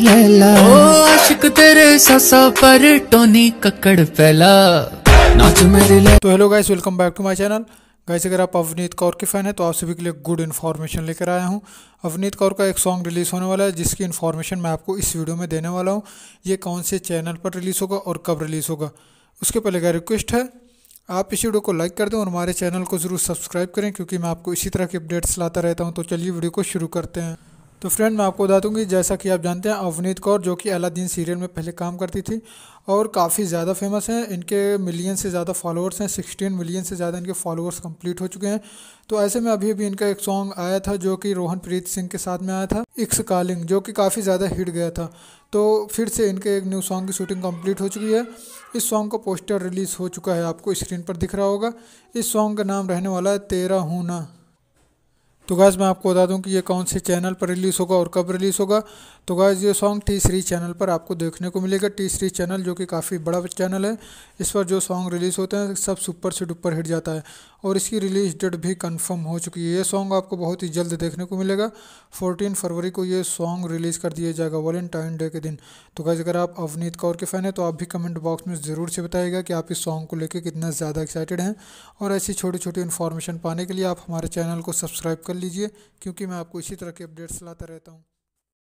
ओ आशिक तेरे ससा पर टोनी ककड़ फैला नाच मेरे लिए तो hello guys welcome back to my channel guys अगर आप अवनीत कौर के फ़ैन हैं तो आप सभी के लिए गुड इन्फॉर्मेशन लेकर आया हूं अवनीत कौर का एक सॉन्ग रिलीज़ होने वाला है जिसकी इन्फॉर्मेशन मैं आपको इस वीडियो में देने वाला हूं ये कौन से चैनल पर रिलीज़ होगा और कब रिलीज़ होगा उसके पहले का रिक्वेस्ट है आप इस वीडियो को लाइक कर दें और हमारे चैनल को ज़रूर सब्सक्राइब करें क्योंकि मैं आपको इसी तरह के अपडेट्स लाता रहता हूँ तो चलिए वीडियो को शुरू करते हैं तो फ्रेंड मैं आपको बता दूँगी जैसा कि आप जानते हैं अवनीत कौर जो कि अलादीन सीरियल में पहले काम करती थी और काफ़ी ज़्यादा फेमस हैं इनके मिलियन से ज़्यादा फॉलोअर्स हैं सिक्सटीन मिलियन से ज़्यादा इनके फॉलोअर्स कंप्लीट हो चुके हैं तो ऐसे में अभी अभी इनका एक सॉन्ग आया था जो कि रोहन प्रीत सिंह के साथ में आया था इक्स कालिंग जो कि काफ़ी ज़्यादा हिट गया था तो फिर से इनके एक न्यू सॉन्ग की शूटिंग कंप्लीट हो चुकी है इस सॉन्ग का पोस्टर रिलीज़ हो चुका है आपको स्क्रीन पर दिख रहा होगा इस सॉन्ग का नाम रहने वाला है तेरा हूँ ना तो गैस मैं आपको बता दूं कि ये कौन से चैनल पर रिलीज़ होगा और कब रिलीज़ होगा तो गैस ये सॉन्ग टी श्री चैनल पर आपको देखने को मिलेगा टी श्री चैनल जो कि काफ़ी बड़ा चैनल है इस पर जो सॉन्ग रिलीज़ होते हैं सब सुपर से डुपर हिट जाता है और इसकी रिलीज डेट भी कंफर्म हो चुकी है ये सॉन्ग आपको बहुत ही जल्द देखने को मिलेगा 14 फरवरी को ये सॉन्ग रिलीज़ कर दिया जाएगा वैलेंटाइन डे के दिन तो कैसे अगर आप अवनीत कौर के फ़ैन हैं तो आप भी कमेंट बॉक्स में ज़रूर से बताएगा कि आप इस सॉन्ग को लेकर कितना ज़्यादा एक्साइटेड हैं और ऐसी छोटी छोटी इन्फॉर्मेशन पाने के लिए आप हमारे चैनल को सब्सक्राइब कर लीजिए क्योंकि मैं आपको इसी तरह के अपडेट्स लाता रहता हूँ